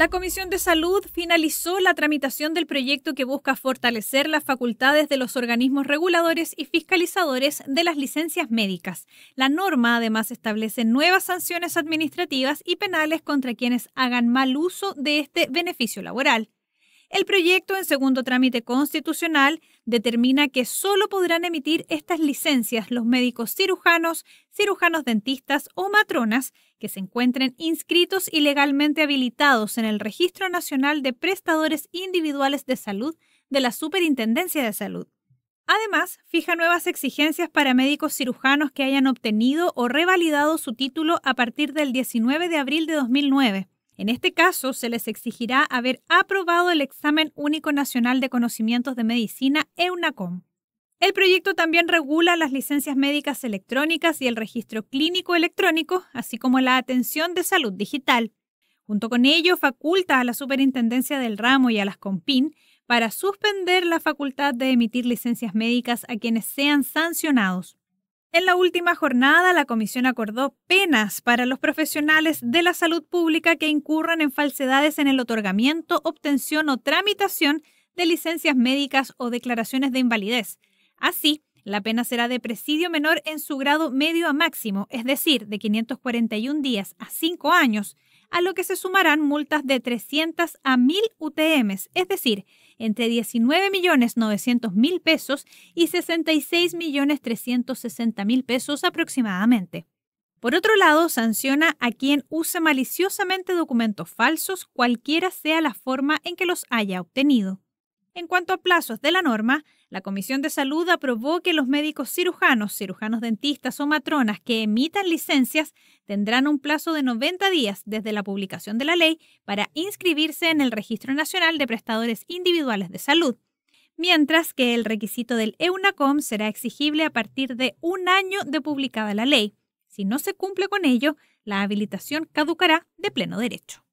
La Comisión de Salud finalizó la tramitación del proyecto que busca fortalecer las facultades de los organismos reguladores y fiscalizadores de las licencias médicas. La norma además establece nuevas sanciones administrativas y penales contra quienes hagan mal uso de este beneficio laboral. El proyecto en segundo trámite constitucional determina que solo podrán emitir estas licencias los médicos cirujanos, cirujanos dentistas o matronas que se encuentren inscritos y legalmente habilitados en el Registro Nacional de Prestadores Individuales de Salud de la Superintendencia de Salud. Además, fija nuevas exigencias para médicos cirujanos que hayan obtenido o revalidado su título a partir del 19 de abril de 2009 en este caso, se les exigirá haber aprobado el Examen Único Nacional de Conocimientos de Medicina, EUNACOM. El proyecto también regula las licencias médicas electrónicas y el registro clínico electrónico, así como la atención de salud digital. Junto con ello, faculta a la Superintendencia del Ramo y a las COMPIN para suspender la facultad de emitir licencias médicas a quienes sean sancionados. En la última jornada, la comisión acordó penas para los profesionales de la salud pública que incurran en falsedades en el otorgamiento, obtención o tramitación de licencias médicas o declaraciones de invalidez, así la pena será de presidio menor en su grado medio a máximo, es decir, de 541 días a 5 años, a lo que se sumarán multas de 300 a 1.000 UTMs, es decir, entre 19.900.000 pesos y 66.360.000 pesos aproximadamente. Por otro lado, sanciona a quien use maliciosamente documentos falsos, cualquiera sea la forma en que los haya obtenido. En cuanto a plazos de la norma, la Comisión de Salud aprobó que los médicos cirujanos, cirujanos dentistas o matronas que emitan licencias tendrán un plazo de 90 días desde la publicación de la ley para inscribirse en el Registro Nacional de Prestadores Individuales de Salud, mientras que el requisito del EUNACOM será exigible a partir de un año de publicada la ley. Si no se cumple con ello, la habilitación caducará de pleno derecho.